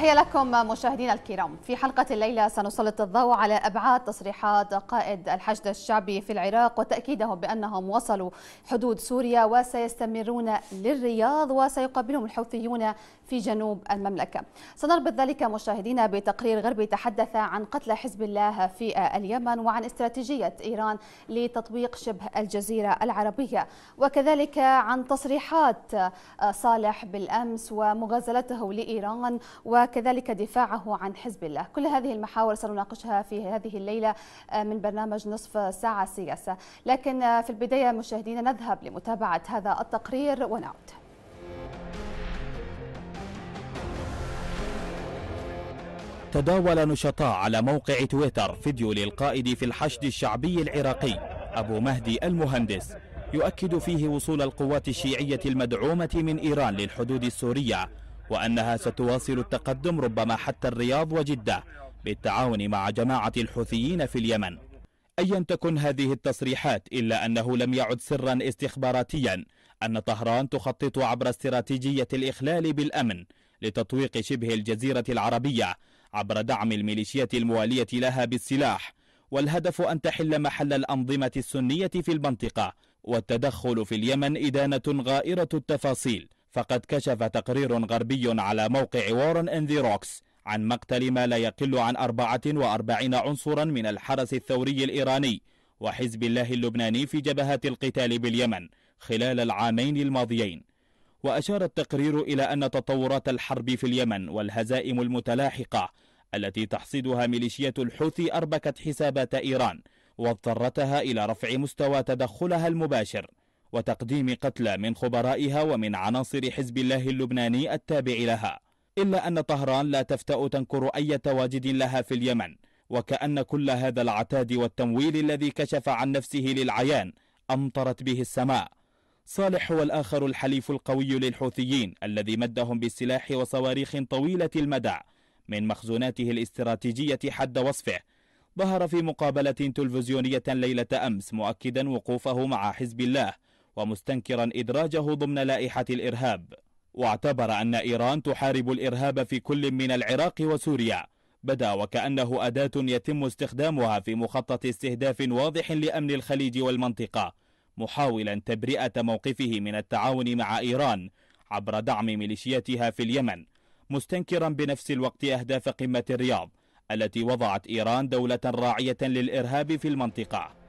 تحية لكم مشاهدينا الكرام في حلقة الليلة سنسلط الضوء على أبعاد تصريحات قائد الحشد الشعبي في العراق وتأكيدهم بأنهم وصلوا حدود سوريا وسيستمرون للرياض وسيقابلهم الحوثيون في جنوب المملكة سنربط ذلك مشاهدينا بتقرير غربي تحدث عن قتل حزب الله في اليمن وعن استراتيجية إيران لتطبيق شبه الجزيرة العربية وكذلك عن تصريحات صالح بالأمس ومغازلته لإيران وكذلك دفاعه عن حزب الله كل هذه المحاور سنناقشها في هذه الليلة آه، من برنامج نصف ساعة سياسة لكن آه، في البداية مشاهدينا نذهب لمتابعة هذا التقرير ونعود تداول نشطاء على موقع تويتر فيديو للقائد في الحشد الشعبي العراقي أبو مهدي المهندس يؤكد فيه وصول القوات الشيعية المدعومة من إيران للحدود السورية وأنها ستواصل التقدم ربما حتى الرياض وجدة بالتعاون مع جماعة الحوثيين في اليمن أيا تكن هذه التصريحات إلا أنه لم يعد سرا استخباراتيا أن طهران تخطط عبر استراتيجية الإخلال بالأمن لتطويق شبه الجزيرة العربية عبر دعم الميليشيات الموالية لها بالسلاح والهدف أن تحل محل الأنظمة السنية في المنطقة والتدخل في اليمن إدانة غائرة التفاصيل فقد كشف تقرير غربي على موقع وارن ان ذي روكس عن مقتل ما لا يقل عن 44 عنصرا من الحرس الثوري الإيراني وحزب الله اللبناني في جبهات القتال باليمن خلال العامين الماضيين وأشار التقرير إلى أن تطورات الحرب في اليمن والهزائم المتلاحقة التي تحصدها ميليشيات الحوثي أربكت حسابات إيران واضطرتها إلى رفع مستوى تدخلها المباشر وتقديم قتلى من خبرائها ومن عناصر حزب الله اللبناني التابع لها إلا أن طهران لا تفتأ تنكر أي تواجد لها في اليمن وكأن كل هذا العتاد والتمويل الذي كشف عن نفسه للعيان أمطرت به السماء صالح هو الآخر الحليف القوي للحوثيين الذي مدهم بالسلاح وصواريخ طويلة المدى من مخزوناته الاستراتيجية حد وصفه ظهر في مقابلة تلفزيونية ليلة أمس مؤكدا وقوفه مع حزب الله ومستنكرا إدراجه ضمن لائحة الإرهاب واعتبر أن إيران تحارب الإرهاب في كل من العراق وسوريا بدا وكأنه أداة يتم استخدامها في مخطط استهداف واضح لأمن الخليج والمنطقة محاولا تبرئة موقفه من التعاون مع إيران عبر دعم ميليشياتها في اليمن مستنكرا بنفس الوقت أهداف قمة الرياض التي وضعت إيران دولة راعية للإرهاب في المنطقة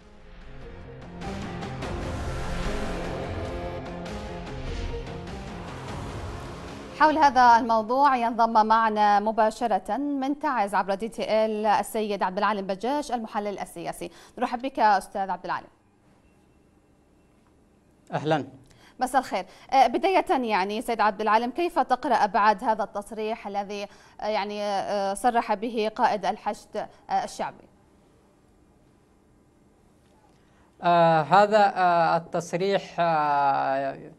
حول هذا الموضوع ينضم معنا مباشرة من تعز عبر دي تي ال السيد عبد العالم بجاش المحلل السياسي نرحب بك أستاذ عبد العالم أهلا مساء الخير أه، بداية يعني سيد عبد العالم كيف تقرأ أبعاد هذا التصريح الذي أه، يعني أه، صرح به قائد الحشد الشعبي آه هذا آه التصريح آه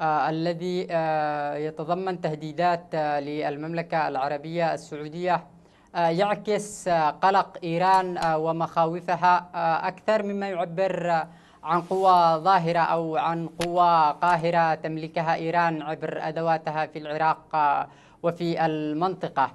آه، الذي آه، يتضمن تهديدات آه، للمملكة العربية السعودية يعكس قلق إيران ومخاوفها أكثر مما يعبر عن قوى ظاهرة أو عن قوى قاهرة تملكها إيران عبر أدواتها في العراق وفي المنطقة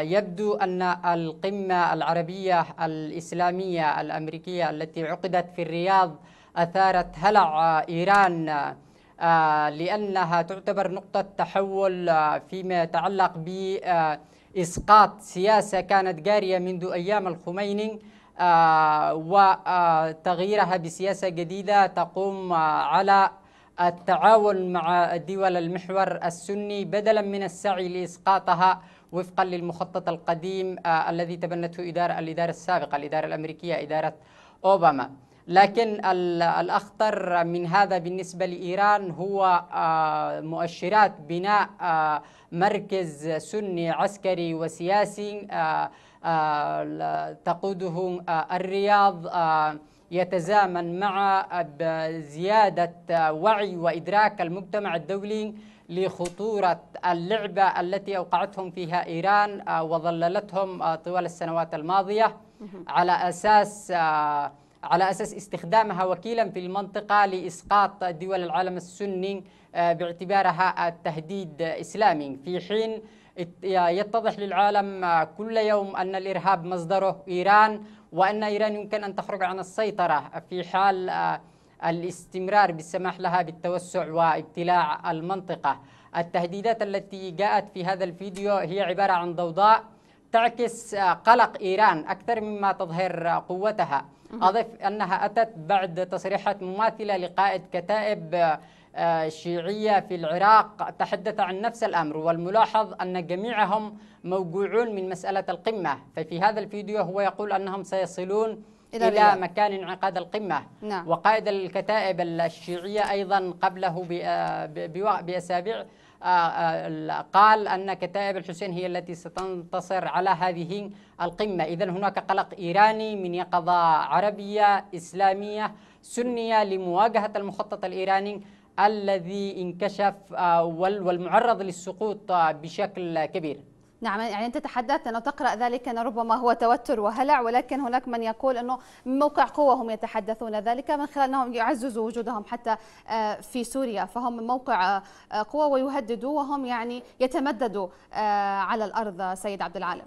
يبدو أن القمة العربية الإسلامية الأمريكية التي عقدت في الرياض أثارت هلع إيران آه، لأنها تعتبر نقطة تحول آه، فيما يتعلق بإسقاط سياسة كانت جارية منذ أيام الخميني آه، وتغييرها بسياسة جديدة تقوم على التعاون مع دول المحور السني بدلا من السعي لإسقاطها وفقا للمخطط القديم الذي تبنته إدارة الإدارة السابقة الإدارة الأمريكية إدارة أوباما لكن الأخطر من هذا بالنسبة لإيران هو آه، مؤشرات بناء آه، مركز سني عسكري وسياسي آه، تقوده الرياض يتزامن مع زيادة وعي وإدراك المجتمع الدولي لخطورة اللعبة التي أوقعتهم فيها إيران وظللتهم طوال السنوات الماضية على أساس على أساس استخدامها وكيلا في المنطقة لإسقاط دول العالم السني آه، باعتبارها تهديد إسلامي في حين يتضح للعالم آه، كل يوم أن الإرهاب مصدره إيران وأن إيران يمكن أن تخرج عن السيطرة في حال آه، الاستمرار بالسماح لها بالتوسع وابتلاع المنطقة التهديدات التي جاءت في هذا الفيديو هي عبارة عن ضوضاء تعكس قلق إيران أكثر مما تظهر قوتها أضف أنها أتت بعد تصريحات مماثلة لقائد كتائب آه، شيعية في العراق تحدث عن نفس الأمر والملاحظ أن جميعهم موجوعون من مسألة القمة ففي هذا الفيديو هو يقول أنهم سيصلون إلى, إلى مكان انعقاد القمة نعم. وقائد الكتائب الشيعية أيضا قبله آه، بأسابيع آه، آه، قال أن كتائب الحسين هي التي ستنتصر على هذه القمة إذا هناك قلق إيراني من يقظة عربية إسلامية سنية لمواجهة المخطط الإيراني الذي انكشف آه، والمعرض للسقوط بشكل كبير نعم يعني أنت تحدثت أنه تقرأ ذلك أنه ربما هو توتر وهلع ولكن هناك من يقول أنه من موقع قوة هم يتحدثون ذلك من خلال أنهم يعززوا وجودهم حتى آه، في سوريا فهم من موقع آه، قوة ويهددوا وهم يعني يتمددوا آه، على الأرض سيد عبد العالم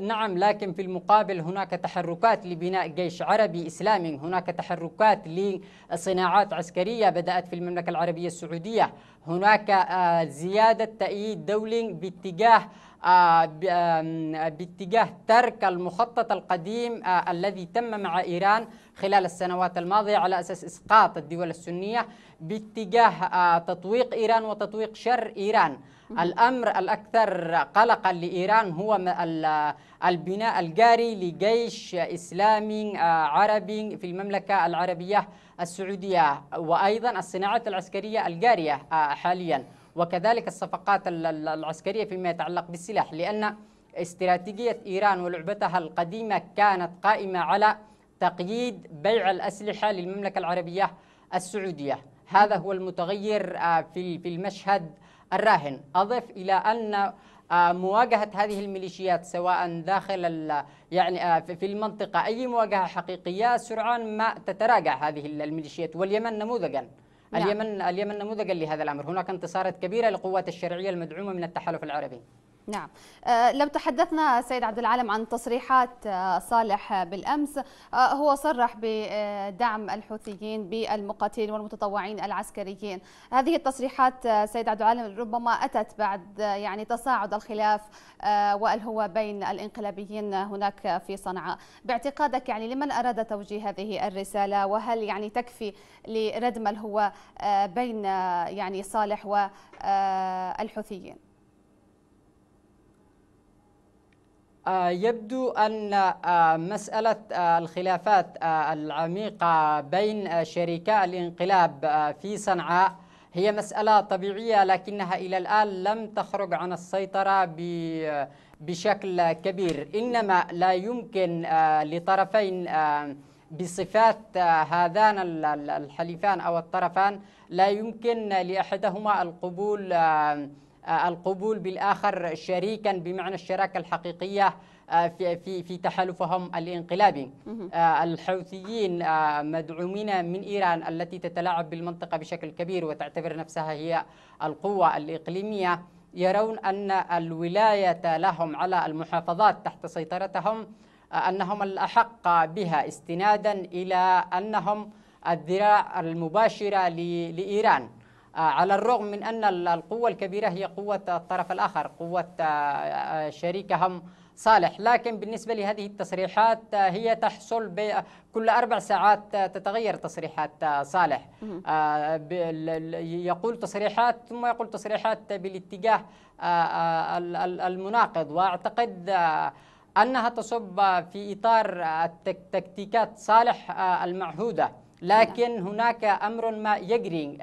نعم لكن في المقابل هناك تحركات لبناء جيش عربي إسلامي هناك تحركات لصناعات عسكرية بدأت في المملكة العربية السعودية هناك آه، زيادة تأييد دولي باتجاه آه، باتجاه ترك المخطط القديم آه، الذي تم مع إيران خلال السنوات الماضية على أساس إسقاط الدول السنية باتجاه آه، تطويق إيران وتطويق شر إيران الأمر الأكثر قلقا لإيران هو البناء الجاري لجيش إسلامي عربي في المملكة العربية السعودية وأيضا الصناعات العسكرية الجارية حالياً وكذلك الصفقات العسكرية فيما يتعلق بالسلاح لأن استراتيجية إيران ولعبتها القديمة كانت قائمة على تقييد بيع الأسلحة للمملكة العربية السعودية هذا هو المتغير آه، في المشهد الراهن أضف إلى أن آه، مواجهة هذه الميليشيات سواء داخل يعني آه، في المنطقة أي مواجهة حقيقية سرعان ما تتراجع هذه الميليشيات واليمن نموذجاً اليمن نعم. اليمن نموذجا لهذا الامر هناك انتصارات كبيره للقوات الشرعيه المدعومه من التحالف العربي نعم آه، لو تحدثنا سيد عبد العالم عن تصريحات آه، صالح بالامس آه، هو صرح بدعم الحوثيين بالمقاتلين والمتطوعين العسكريين هذه التصريحات سيد عبد العالم ربما اتت بعد يعني تصاعد الخلاف والهو بين الانقلابيين هناك في صنعاء باعتقادك يعني لمن اراد توجيه هذه الرساله وهل يعني تكفي لردم الهو بين يعني صالح والحوثيين آه، يبدو أن آه، مسألة آه، الخلافات العميقة بين شريكا الانقلاب في صنعاء هي مسألة طبيعية لكنها إلى الآن لم تخرج عن السيطرة بشكل كبير إنما لا يمكن لطرفين بصفات هذان الحليفان أو الطرفان لا يمكن لأحدهما القبول آه، القبول بالآخر شريكا بمعنى الشراكة الحقيقية آه، في في في تحالفهم الانقلابي آه، الحوثيين مدعومين من ايران التي تتلاعب بالمنطقه بشكل كبير وتعتبر نفسها هي القوه الاقليميه يرون ان الولايه لهم على المحافظات تحت سيطرتهم انهم الاحق بها استنادا الى انهم الذراع المباشره لايران آه، على الرغم من أن القوة الكبيرة هي قوة الطرف الآخر قوة آه، آه، شريكهم صالح لكن بالنسبة لهذه التصريحات هي تحصل كل أربع ساعات تتغير تصريحات صالح يقول تصريحات ثم يقول تصريحات بالاتجاه المناقض وأعتقد أنها تصب في إطار تكتيكات صالح المعهودة نعم. لكن هناك أمر ما يجري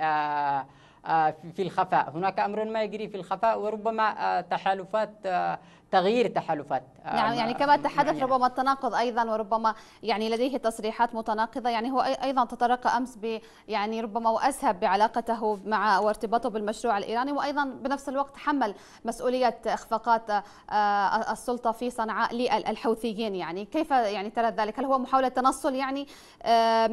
آه، في الخفاء هناك أمر ما يجري في الخفاء وربما آه، تحالفات آه، تغيير التحالفات آه، نعم يعني كما تحدث يعني. ربما التناقض ايضا وربما يعني لديه تصريحات متناقضه يعني هو ايضا تطرق امس ب يعني ربما واسهب بعلاقته مع وارتباطه بالمشروع الايراني وايضا بنفس الوقت حمل مسؤوليه اخفاقات آه، آه، السلطه في صنعاء للحوثيين يعني كيف يعني ترى ذلك هل هو محاوله تنصل يعني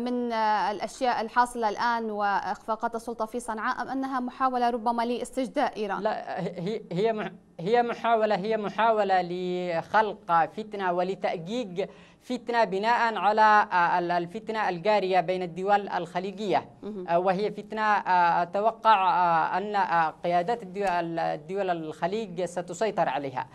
من الاشياء الحاصله الان واخفاقات السلطه في صنعاء ام انها محاوله ربما لاستجداء ايران لا هي هي هي محاولة هي محاولة لخلق فتنة ولتأجيج فتنة بناء على آه، الفتنة الجارية بين الدول الخليجية آه، وهي فتنة آه، أتوقع أن قيادات الدول الخليج ستسيطر عليها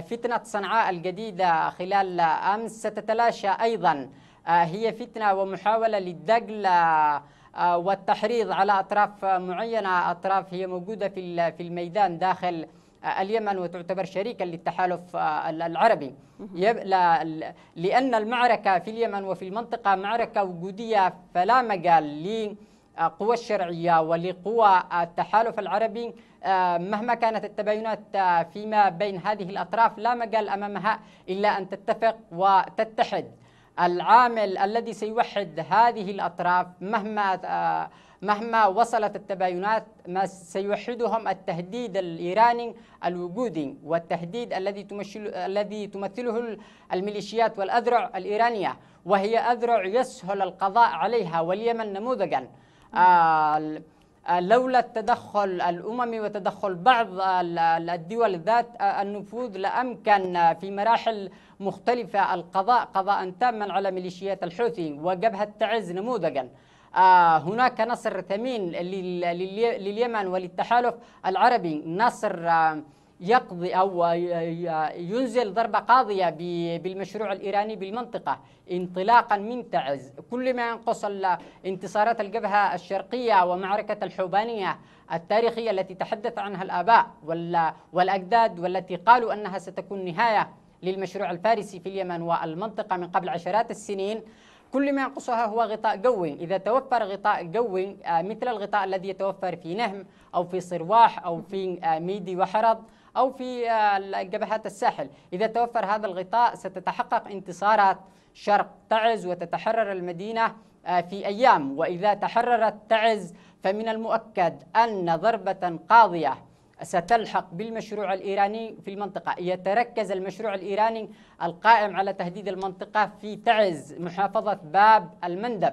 فتنة صنعاء الجديدة خلال أمس ستتلاشى أيضا هي فتنة ومحاولة للدجل والتحريض على أطراف معينة أطراف هي موجودة في الميدان داخل اليمن وتعتبر شريكا للتحالف آه، العربي لأن المعركة في اليمن وفي المنطقة معركة وجودية فلا مجال لقوى الشرعية ولقوى التحالف العربي آه، مهما كانت التباينات آه، فيما بين هذه الأطراف لا مجال أمامها إلا أن تتفق وتتحد العامل الذي سيوحد هذه الأطراف مهما مهما وصلت التباينات ما سيوحدهم التهديد الإيراني الوجودي والتهديد الذي تمثل الذي تمثله الميليشيات والأذرع الإيرانية وهي أذرع يسهل القضاء عليها واليمن نموذجا آه، آه، لولا التدخل الأممي وتدخل بعض الدول ذات آه، النفوذ لأمكن في مراحل مختلفة القضاء قضاء تاما على ميليشيات الحوثي وجبهة تعز نموذجا آه، هناك نصر ثمين لليمن وللتحالف العربي نصر آه، يقضي أو آه، ينزل ضربة قاضية بالمشروع الإيراني بالمنطقة انطلاقا من تعز كل ما ينقص انتصارات الجبهة الشرقية ومعركة الحوبانية التاريخية التي تحدث عنها الآباء والأجداد والتي قالوا أنها ستكون نهاية للمشروع الفارسي في اليمن والمنطقة من قبل عشرات السنين كل ما ينقصها هو غطاء جوي إذا توفر غطاء جوي آه، مثل الغطاء الذي يتوفر في نهم أو في صرواح أو في آه، ميدي وحرض أو في جبهات آه، الساحل إذا توفر هذا الغطاء ستتحقق انتصارات شرق تعز وتتحرر المدينة في أيام وإذا تحررت تعز فمن المؤكد أن ضربة قاضية ستلحق بالمشروع الإيراني في المنطقة يتركز المشروع الإيراني القائم على تهديد المنطقة في تعز محافظة باب المندب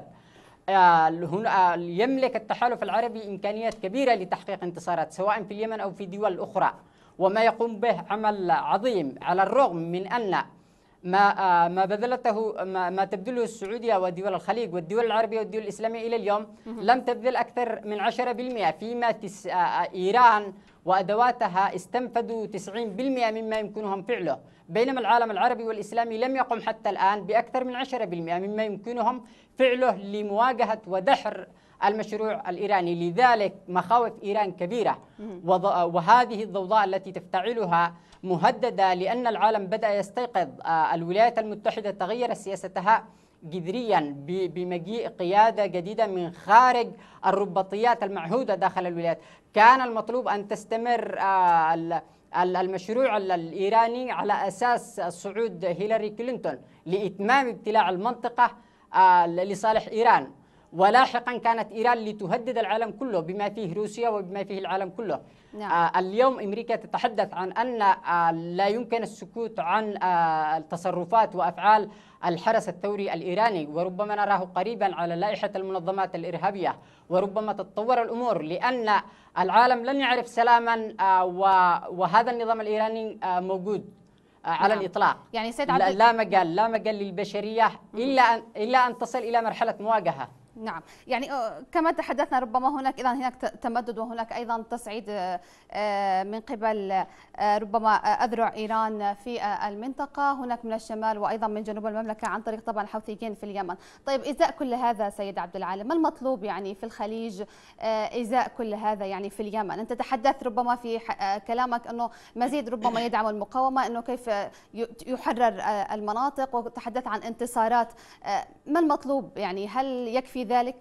آه، آه، يملك التحالف العربي إمكانيات كبيرة لتحقيق انتصارات سواء في اليمن أو في دول أخرى وما يقوم به عمل عظيم على الرغم من أن ما آه، ما بذلته ما تبذله السعوديه ودول الخليج والدول العربيه والدول الاسلاميه الى اليوم لم تبذل اكثر من 10% فيما تس آه، آه، ايران وادواتها استنفذوا 90% مما يمكنهم فعله بينما العالم العربي والاسلامي لم يقم حتى الان باكثر من 10% مما يمكنهم فعله لمواجهه ودحر المشروع الإيراني لذلك مخاوف إيران كبيرة وهذه الضوضاء التي تفتعلها مهددة لأن العالم بدأ يستيقظ آه، الولايات المتحدة تغيرت سياستها جذريا بمجيء قيادة جديدة من خارج الرباطيات المعهودة داخل الولايات كان المطلوب أن تستمر آه، المشروع الإيراني على أساس صعود هيلاري كلينتون لإتمام ابتلاع المنطقة آه، لصالح إيران ولاحقا كانت إيران لتهدد العالم كله بما فيه روسيا وبما فيه العالم كله نعم. آه، اليوم أمريكا تتحدث عن أن آه، لا يمكن السكوت عن آه، التصرفات وأفعال الحرس الثوري الإيراني وربما نراه قريبا على لائحة المنظمات الإرهابية وربما تتطور الأمور لأن العالم لن يعرف سلاما وهذا النظام الإيراني موجود على نعم. الاطلاق يعني سيد عبد لا مجال لا مجال للبشريه الا ان الا ان تصل الى مرحله مواجهه نعم يعني آه، كما تحدثنا ربما هناك اذا هناك تمدد وهناك ايضا تصعيد آه، آه، من قبل ربما اذرع ايران في المنطقه هناك من الشمال وايضا من جنوب المملكه عن طريق طبعا الحوثيين في اليمن طيب ازاء كل هذا سيد عبد العالم ما المطلوب يعني في الخليج ازاء كل هذا يعني في اليمن انت تحدثت ربما في كلامك انه مزيد ربما يدعم المقاومه انه كيف يحرر المناطق وتحدثت عن انتصارات ما المطلوب يعني هل يكفي ذلك؟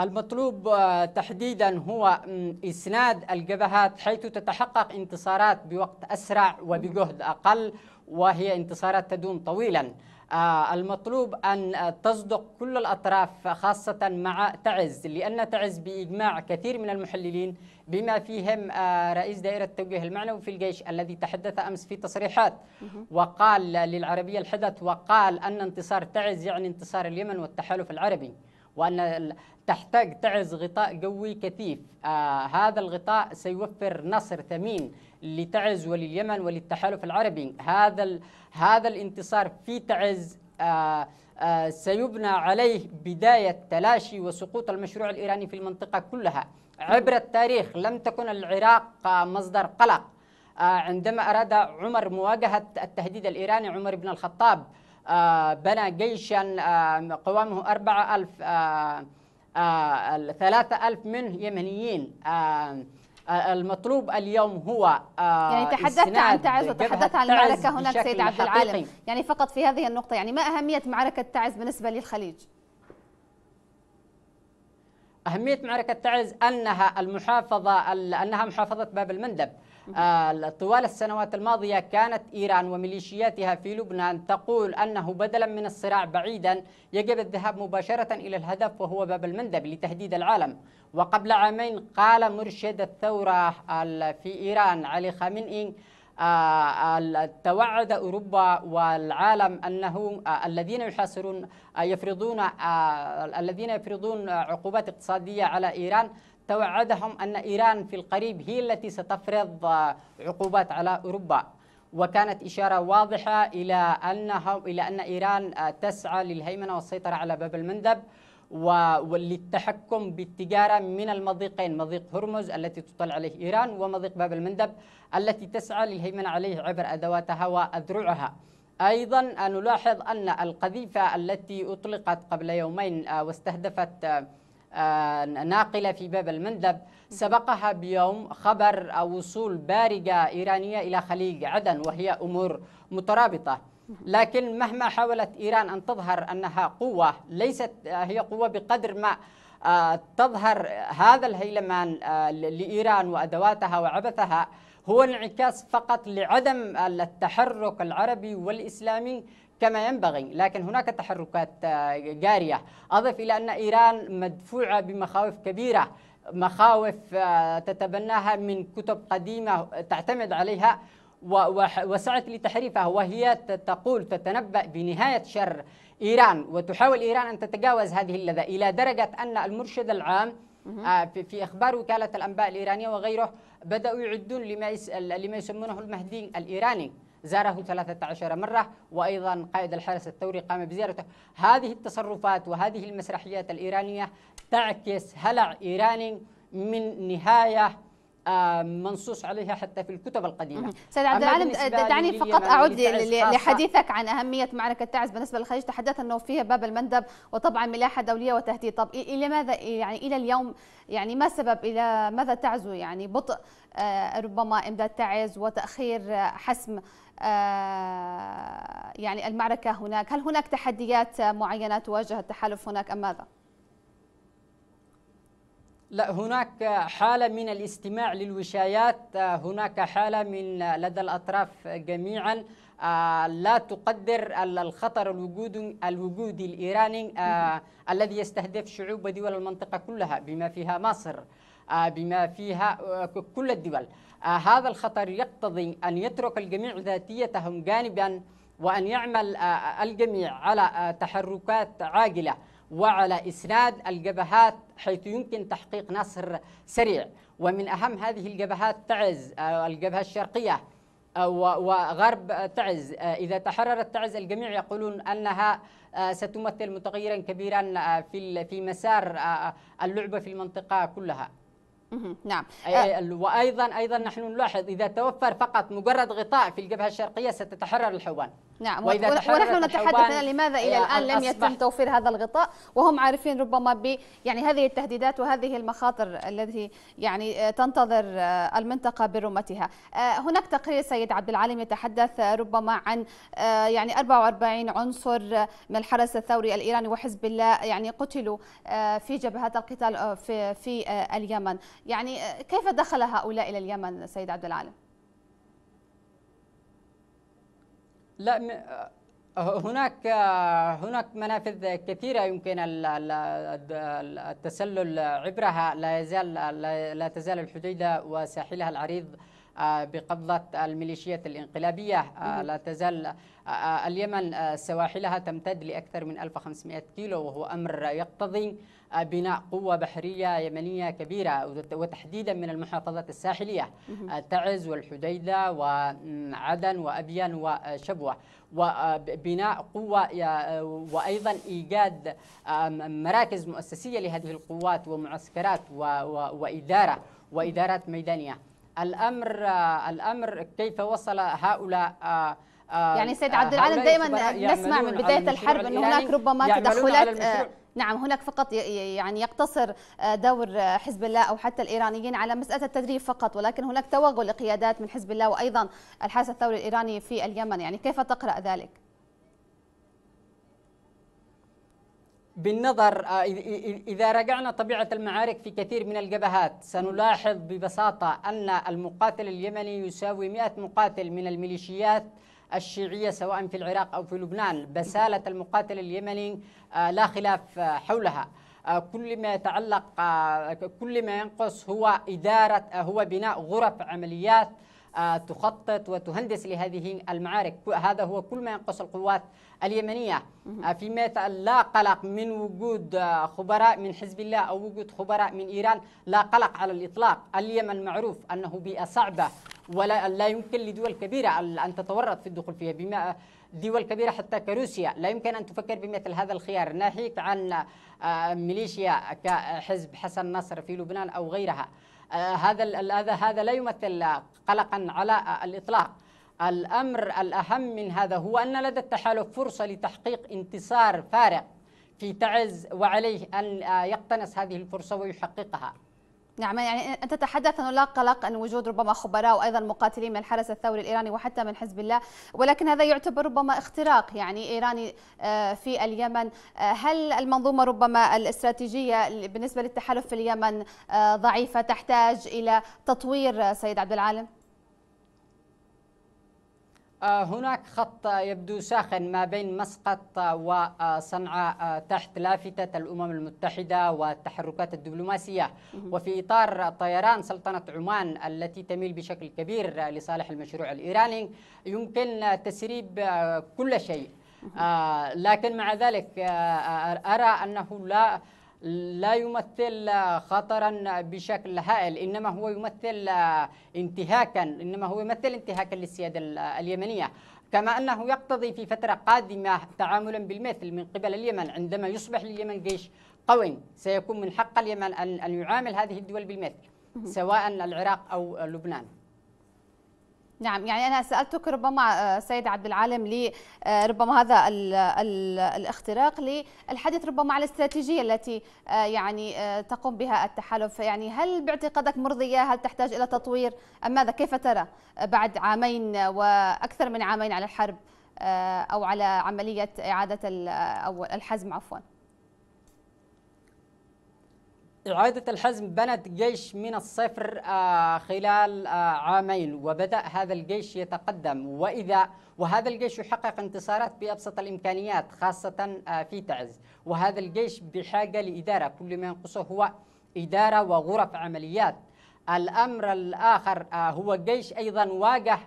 المطلوب آه، تحديدا هو إسناد الجبهات حيث تتحقق انتصارات بوقت أسرع وبجهد أقل وهي انتصارات تدوم طويلا آه، المطلوب أن تصدق كل الأطراف خاصة مع تعز لأن تعز بإجماع كثير من المحللين بما فيهم آه، رئيس دائرة التوجيه المعنوي في الجيش الذي تحدث أمس في تصريحات وقال للعربية الحدث وقال أن انتصار تعز يعني انتصار اليمن والتحالف العربي وأن تحتاج تعز غطاء جوي كثيف آه هذا الغطاء سيوفر نصر ثمين لتعز ولليمن وللتحالف العربي هذا هذا الانتصار في تعز آه آه سيبنى عليه بداية تلاشي وسقوط المشروع الإيراني في المنطقة كلها عبر التاريخ لم تكن العراق مصدر قلق آه، عندما أراد عمر مواجهة التهديد الإيراني عمر بن الخطاب آه، بنى جيشا آه، قوامه أربعة ألف آه، ثلاثة ألف من يمنيين آه، آه، المطلوب اليوم هو يعني تحدثت عن تعز وتحدثت عن المعركة هناك سيد عبد العالم يعني فقط في هذه النقطة يعني ما أهمية معركة تعز بالنسبة للخليج؟ أهمية معركة تعز أنها المحافظة أنها محافظة باب المندب آه، طوال السنوات الماضية كانت إيران وميليشياتها في لبنان تقول أنه بدلا من الصراع بعيدا يجب الذهاب مباشرة إلى الهدف وهو باب المندب لتهديد العالم وقبل عامين قال مرشد الثورة في إيران علي خامنئي آه، توعد اوروبا والعالم انه آه، الذين يحاصرون يفرضون الذين يفرضون عقوبات اقتصاديه على ايران توعدهم أن إيران في القريب هي التي ستفرض آه، عقوبات على أوروبا وكانت إشارة واضحة إلى أنهم إلى أن إيران آه، تسعى للهيمنة والسيطرة على باب المندب وللتحكم بالتجارة من المضيقين مضيق هرمز التي تطلع عليه إيران ومضيق باب المندب التي تسعى للهيمنة عليه عبر أدواتها وأذرعها أيضا آه، نلاحظ أن القذيفة التي أطلقت قبل يومين واستهدفت آه، ناقلة في باب المندب سبقها بيوم خبر أو وصول بارقة إيرانية إلى خليج عدن وهي أمور مترابطة لكن مهما حاولت إيران أن تظهر أنها قوة ليست هي قوة بقدر ما آه، تظهر هذا الهيلمان آه، لإيران وأدواتها وعبثها هو انعكاس فقط لعدم التحرك العربي والإسلامي كما ينبغي لكن هناك تحركات آه، جارية أضف إلى أن إيران مدفوعة بمخاوف كبيرة مخاوف آه، تتبناها من كتب قديمة تعتمد عليها وسعت لتحريفها وهي تقول تتنبأ بنهاية شر إيران وتحاول إيران أن تتجاوز هذه اللذة إلى درجة أن المرشد العام آه، في إخبار وكالة الأنباء الإيرانية وغيره بدأوا يعدون لما يسمونه المهدي الإيراني زاره 13 مرة وأيضا قائد الحرس الثوري قام بزيارته هذه التصرفات وهذه المسرحيات الإيرانية تعكس هلع إيراني من نهاية منصوص عليها حتى في الكتب القديمه سيد عبد العالم دعني فقط اعود لحديثك عن اهميه معركه تعز بالنسبه للخليج تحدث انه فيها باب المندب وطبعا ملاحه دوليه وتهديد طب الى ماذا يعني الى اليوم يعني ما سبب الى ماذا تعزو يعني بطء آه، ربما امداد تعز وتاخير آه، حسم آه، يعني المعركه هناك هل هناك تحديات معينه تواجه التحالف هناك ام ماذا لا هناك حالة من الاستماع للوشايات هناك حالة من لدى الأطراف جميعا آه، لا تقدر الخطر الوجود الوجودي الإيراني آه، الذي يستهدف شعوب دول المنطقة كلها بما فيها مصر آه، بما فيها كل الدول هذا الخطر يقتضي أن يترك الجميع ذاتيتهم جانبا وأن يعمل الجميع على تحركات عاجلة وعلى إسناد الجبهات حيث يمكن تحقيق نصر سريع ومن أهم هذه الجبهات تعز آه، الجبهة الشرقية آه، وغرب آه، تعز إذا تحررت تعز الجميع يقولون أنها ستمثل متغيرا كبيرا في في مسار اللعبة في المنطقة كلها نعم وأيضا أيضا نحن نلاحظ إذا توفر فقط مجرد غطاء في الجبهة الشرقية ستتحرر الحوان نعم وإذا ونحن نتحدث عن لماذا الى الان لم يتم توفير هذا الغطاء وهم عارفين ربما ب يعني هذه التهديدات وهذه المخاطر التي يعني آه، تنتظر آه، المنطقه برمتها آه، هناك تقرير سيد عبد العالم يتحدث ربما عن يعني 44 عنصر من الحرس الثوري الايراني وحزب الله يعني قتلوا في جبهات القتال في في اليمن يعني كيف دخل هؤلاء الى اليمن سيد عبد العالم لا آه، هناك آه، هناك منافذ كثيرة يمكن التسلل عبرها لا يزال لا تزال الحديدة وساحلها العريض آه، بقبضة الميليشيات الانقلابية لا تزال اليمن سواحلها تمتد لأكثر من 1500 كيلو وهو أمر يقتضي بناء قوة بحرية يمنية كبيرة وتحديدا من المحافظات الساحلية تعز والحديدة وعدن وأبين وشبوة وبناء قوة وأيضا إيجاد مراكز مؤسسية لهذه القوات ومعسكرات وإدارة وإدارات ميدانية الأمر الأمر كيف وصل هؤلاء يعني سيد عبد العالم دائما نسمع من بدايه الحرب انه هناك يعني ربما تدخلات نعم هناك فقط يعني يقتصر آه، دور آه، حزب الله أو حتى الإيرانيين على مسألة التدريب فقط ولكن هناك توغل لقيادات من حزب الله وأيضا الحاسة الثوري الإيراني في اليمن يعني كيف تقرأ ذلك؟ بالنظر آه، إذا رجعنا طبيعة المعارك في كثير من الجبهات سنلاحظ ببساطة أن المقاتل اليمني يساوي 100 مقاتل من الميليشيات الشيعية سواء في العراق أو في لبنان بسالة المقاتل اليمني آه، لا خلاف آه، حولها آه، كل ما يتعلق كل ما ينقص هو إدارة هو بناء غرف عمليات آه، تخطط وتهندس لهذه المعارك هذا هو كل ما ينقص القوات اليمنية آه، فيما لا قلق من وجود آه، خبراء من حزب الله أو وجود خبراء من إيران لا قلق على الإطلاق اليمن معروف أنه بيئة صعبة ولا لا يمكن لدول كبيرة أن تتورط في الدخول فيها بما دول كبيرة حتى كروسيا لا يمكن أن تفكر بمثل هذا الخيار ناهيك عن ميليشيا كحزب حسن نصر في لبنان أو غيرها آه، هذا هذا هذا لا يمثل قلقا على الاطلاق الامر الاهم من هذا هو ان لدى التحالف فرصه لتحقيق انتصار فارق في تعز وعليه ان آه، يقتنص هذه الفرصه ويحققها نعم يعني أنت تتحدث أنه لا قلق أن وجود ربما خبراء وأيضا مقاتلين من الحرس الثوري الإيراني وحتى من حزب الله ولكن هذا يعتبر ربما اختراق يعني إيراني آه، في اليمن آه، هل المنظومة ربما الاستراتيجية بالنسبة للتحالف في اليمن آه، ضعيفة تحتاج إلى تطوير سيد عبد العالم؟ آه، هناك خط يبدو ساخن ما بين مسقط وصنعاء آه، آه، تحت لافتة الأمم المتحدة والتحركات الدبلوماسية وفي إطار طيران سلطنة عمان التي تميل بشكل كبير لصالح المشروع الإيراني يمكن تسريب كل شيء لكن مع ذلك أرى أنه لا لا يمثل خطرا بشكل هائل انما هو يمثل انتهاكا انما هو يمثل انتهاكا للسياده اليمنيه كما انه يقتضي في فتره قادمه تعاملا بالمثل من قبل اليمن عندما يصبح لليمن جيش قوي سيكون من حق اليمن ان يعامل هذه الدول بالمثل سواء العراق او لبنان نعم يعني أنا سألتك ربما آه، سيد عبد العالم لي آه، ربما هذا الـ الـ الاختراق للحديث ربما على الاستراتيجية التي آه، يعني تقوم بها التحالف يعني هل باعتقادك مرضية هل تحتاج إلى تطوير أم ماذا كيف ترى بعد عامين وأكثر من عامين على الحرب أو على عملية إعادة أو الحزم عفواً إعادة الحزم بنت جيش من الصفر آه، خلال آه، عامين وبدأ هذا الجيش يتقدم وإذا وهذا الجيش يحقق انتصارات بأبسط الإمكانيات خاصة آه، في تعز وهذا الجيش بحاجة لإدارة كل ما ينقصه هو إدارة وغرف عمليات الأمر الآخر هو جيش أيضا واجه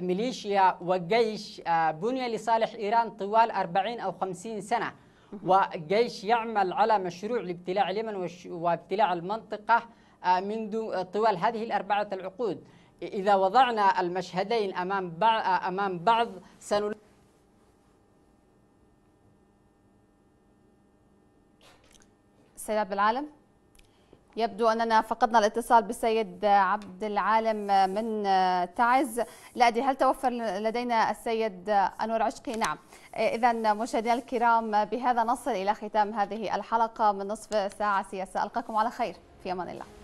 ميليشيا وجيش بني لصالح إيران طوال 40 أو 50 سنة والجيش يعمل على مشروع لابتلاع اليمن وابتلاع المنطقة آه، منذ طوال هذه الأربعة العقود إذا وضعنا المشهدين أمام بعض, آه، أمام بعض سنلاحظ سيد عبد العالم يبدو أننا فقدنا الاتصال بالسيد عبد العالم من تعز لا أدري هل توفر لدينا السيد أنور عشقي نعم إذا مشاهدينا الكرام بهذا نصل إلى ختام هذه الحلقة من نصف ساعة سياسة ألقاكم على خير في أمان الله